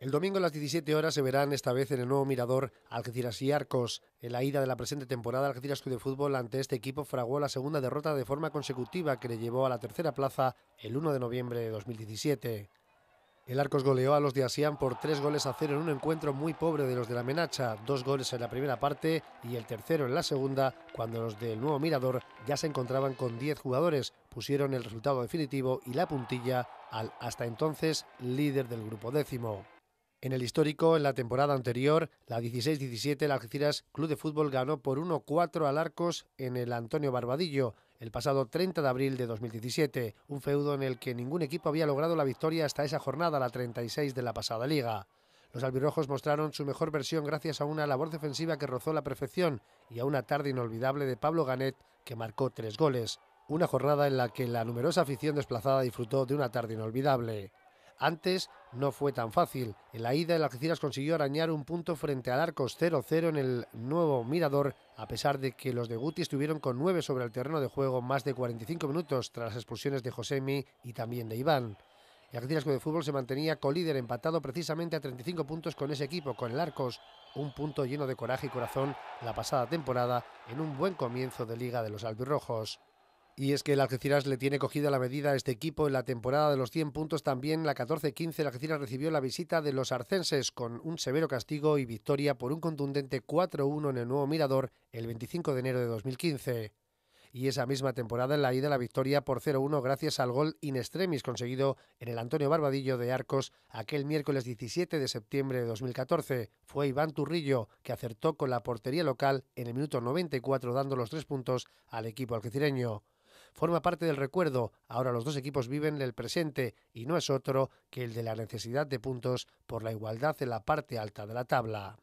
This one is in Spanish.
El domingo a las 17 horas se verán esta vez en el nuevo mirador Algeciras y Arcos. En la ida de la presente temporada, Algeciras Club de Fútbol ante este equipo fraguó la segunda derrota de forma consecutiva que le llevó a la tercera plaza el 1 de noviembre de 2017. El Arcos goleó a los de Asián por tres goles a cero en un encuentro muy pobre de los de la Menacha, dos goles en la primera parte y el tercero en la segunda, cuando los del nuevo Mirador ya se encontraban con 10 jugadores, pusieron el resultado definitivo y la puntilla al hasta entonces líder del grupo décimo. En el histórico, en la temporada anterior, la 16-17, el Algeciras Club de Fútbol ganó por 1-4 al Arcos en el Antonio Barbadillo el pasado 30 de abril de 2017, un feudo en el que ningún equipo había logrado la victoria hasta esa jornada, la 36 de la pasada liga. Los albirrojos mostraron su mejor versión gracias a una labor defensiva que rozó la perfección y a una tarde inolvidable de Pablo Ganet, que marcó tres goles. Una jornada en la que la numerosa afición desplazada disfrutó de una tarde inolvidable. Antes no fue tan fácil. En la ida, el Algeciras consiguió arañar un punto frente al Arcos 0-0 en el nuevo Mirador, a pesar de que los de Guti estuvieron con 9 sobre el terreno de juego más de 45 minutos tras las expulsiones de Josemi y también de Iván. El Algeciras como de Fútbol se mantenía colíder empatado precisamente a 35 puntos con ese equipo, con el Arcos, un punto lleno de coraje y corazón la pasada temporada en un buen comienzo de Liga de los Albirrojos. Y es que el Algeciras le tiene cogida la medida a este equipo en la temporada de los 100 puntos. También la 14-15, el Algeciras recibió la visita de los arcenses con un severo castigo y victoria por un contundente 4-1 en el nuevo Mirador el 25 de enero de 2015 y esa misma temporada en la ida la victoria por 0-1 gracias al gol in extremis conseguido en el Antonio Barbadillo de Arcos aquel miércoles 17 de septiembre de 2014. Fue Iván Turrillo que acertó con la portería local en el minuto 94 dando los tres puntos al equipo algecireño forma parte del recuerdo. Ahora los dos equipos viven el presente y no es otro que el de la necesidad de puntos por la igualdad en la parte alta de la tabla.